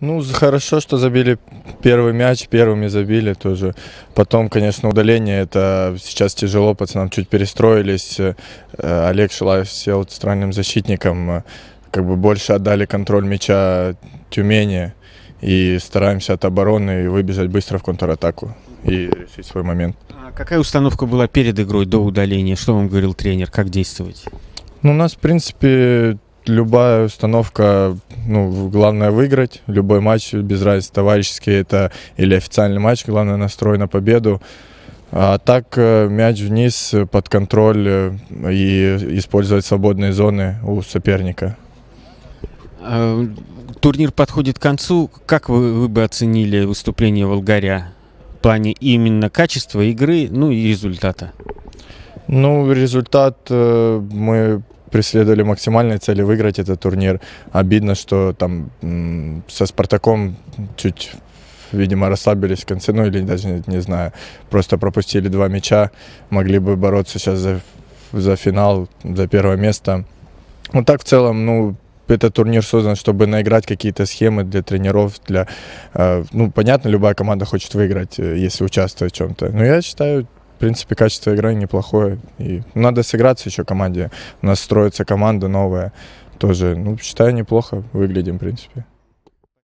Ну, хорошо, что забили первый мяч, первыми забили тоже. Потом, конечно, удаление, это сейчас тяжело, пацанам чуть перестроились. Э, Олег Шилаев сел странным защитником, э, как бы больше отдали контроль мяча Тюмени и стараемся от обороны выбежать быстро в контратаку и решить свой момент. А какая установка была перед игрой до удаления? Что вам говорил тренер? Как действовать? Ну, у нас, в принципе, любая установка, ну, главное выиграть, любой матч, без разницы, товарищеский это или официальный матч, главное настрой на победу. А так э, мяч вниз э, под контроль э, и использовать свободные зоны у соперника. А, турнир подходит к концу. Как вы, вы бы оценили выступление Волгаря в плане именно качества игры, ну и результата? Ну, результат мы преследовали максимальные цели выиграть этот турнир. Обидно, что там со Спартаком чуть видимо, расслабились в конце, ну или даже, не знаю, просто пропустили два мяча, могли бы бороться сейчас за, за финал, за первое место. Вот ну, так в целом, ну, этот турнир создан, чтобы наиграть какие-то схемы для тренеров, для, э, ну, понятно, любая команда хочет выиграть, э, если участвует в чем-то. Но я считаю, в принципе, качество игры неплохое. И надо сыграться еще команде. У нас строится команда новая тоже. Ну, считаю, неплохо выглядим, в принципе.